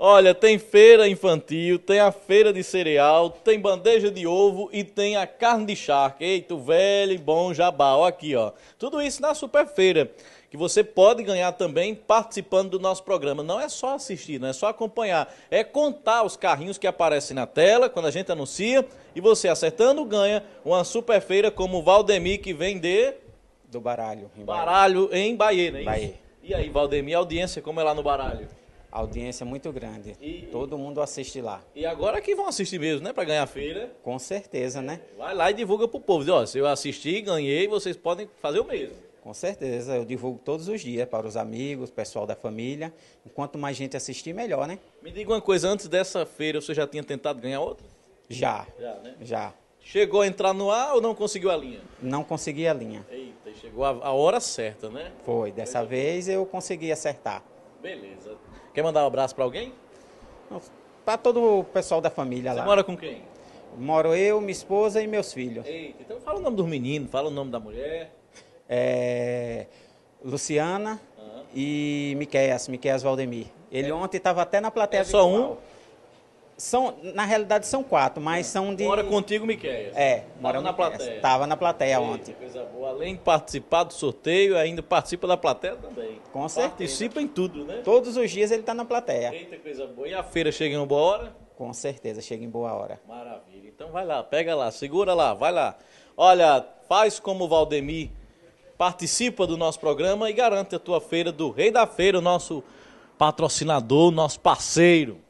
Olha, tem feira infantil, tem a feira de cereal, tem bandeja de ovo e tem a carne de charque. Eita, velho e bom jabá, aqui, ó. Tudo isso na Superfeira, que você pode ganhar também participando do nosso programa. Não é só assistir, não é só acompanhar, é contar os carrinhos que aparecem na tela quando a gente anuncia e você acertando ganha uma Superfeira como o Valdemir que vem de... Do Baralho. Em baralho. em Bahia, né? Bahia. E aí, Valdemir, audiência como é lá no Baralho? audiência muito grande. E, Todo mundo assiste lá. E agora que vão assistir mesmo, né? Para ganhar feira. Com certeza, né? É, vai lá e divulga pro povo. Diz, ó, se eu assisti, ganhei, vocês podem fazer o mesmo. Com certeza, eu divulgo todos os dias para os amigos, pessoal da família. Enquanto mais gente assistir, melhor, né? Me diga uma coisa, antes dessa feira, você já tinha tentado ganhar outra? Já. Já, né? Já. Chegou a entrar no ar ou não conseguiu a linha? Não consegui a linha. Eita, chegou a, a hora certa, né? Foi, dessa vez eu consegui acertar. Beleza. Quer mandar um abraço para alguém? Para todo o pessoal da família Você lá. Você mora com quem? Moro eu, minha esposa e meus filhos. Eita, então fala o nome do menino, fala o nome da mulher. É, Luciana uhum. e Miqueias, Miqueias Valdemir. Ele é. ontem estava até na plateia. É só virtual. um? São, na realidade são quatro, mas é. são de. Mora contigo, Miquel. É, mora na plateia. Estava na plateia Eita, ontem. Coisa boa. Além de participar do sorteio, ainda participa da plateia também. Com Participa certeza. Participa em tudo, né? Todos os dias ele está na plateia. Eita, coisa boa. E a feira chega em boa hora? Com certeza, chega em boa hora. Maravilha. Então vai lá, pega lá, segura lá, vai lá. Olha, faz como o Valdemir, participa do nosso programa e garante a tua feira do Rei da Feira, o nosso patrocinador, nosso parceiro.